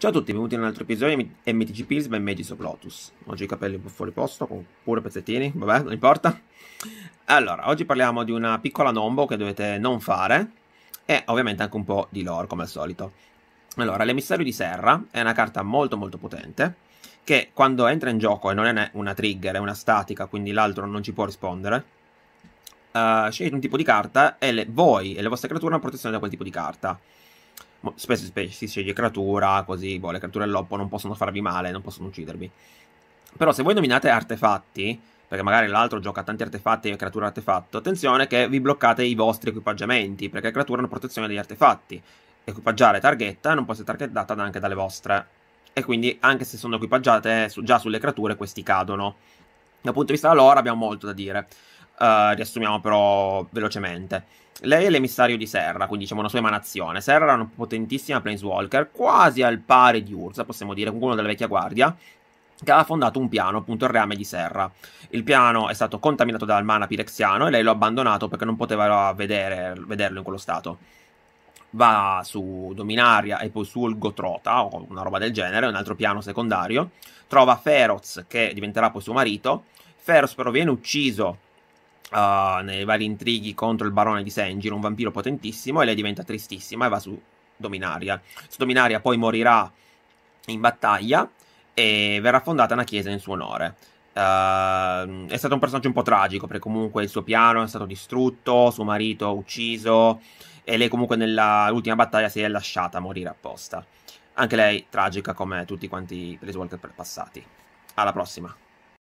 Ciao a tutti, benvenuti in un altro episodio di MTG Pills by Magis of Lotus. Oggi i capelli un po' fuori posto, con pure pezzettini, vabbè, non importa. Allora, oggi parliamo di una piccola nombo che dovete non fare e ovviamente anche un po' di lore, come al solito. Allora, l'emissario di Serra è una carta molto molto potente che quando entra in gioco e non è una trigger, è una statica, quindi l'altro non ci può rispondere, uh, eh, scegliete un tipo di carta e le, voi e le vostre creature hanno protezione da quel tipo di carta spesso si sceglie creatura, così boh, le creature dell'oppo non possono farvi male, non possono uccidervi. Però se voi nominate artefatti, perché magari l'altro gioca tanti artefatti e creatura artefatto, attenzione che vi bloccate i vostri equipaggiamenti, perché le creature hanno protezione degli artefatti. Equipaggiare targhetta non può essere targhettata anche dalle vostre. E quindi anche se sono equipaggiate su, già sulle creature, questi cadono. Dal punto di vista della lore abbiamo molto da dire. Eh, riassumiamo però velocemente. Lei è l'emissario di Serra, quindi diciamo una sua emanazione. Serra era una potentissima Planeswalker, quasi al pari di Urza, possiamo dire, con uno della vecchia guardia, che aveva fondato un piano, appunto il reame di Serra. Il piano è stato contaminato dal mana pirexiano e lei l'ha abbandonato perché non poteva vedere, vederlo in quello stato. Va su Dominaria e poi su Olgotrota, o una roba del genere, un altro piano secondario. Trova Feroz, che diventerà poi suo marito. Feroz però viene ucciso uh, nei vari intrighi contro il barone di Sengiro, un vampiro potentissimo, e lei diventa tristissima e va su Dominaria. Su Dominaria poi morirà in battaglia e verrà fondata una chiesa in suo onore. Uh, è stato un personaggio un po' tragico perché comunque il suo piano è stato distrutto, suo marito ucciso e lei comunque nell'ultima battaglia si è lasciata morire apposta. Anche lei tragica come tutti quanti i Planeswalker passati. Alla prossima.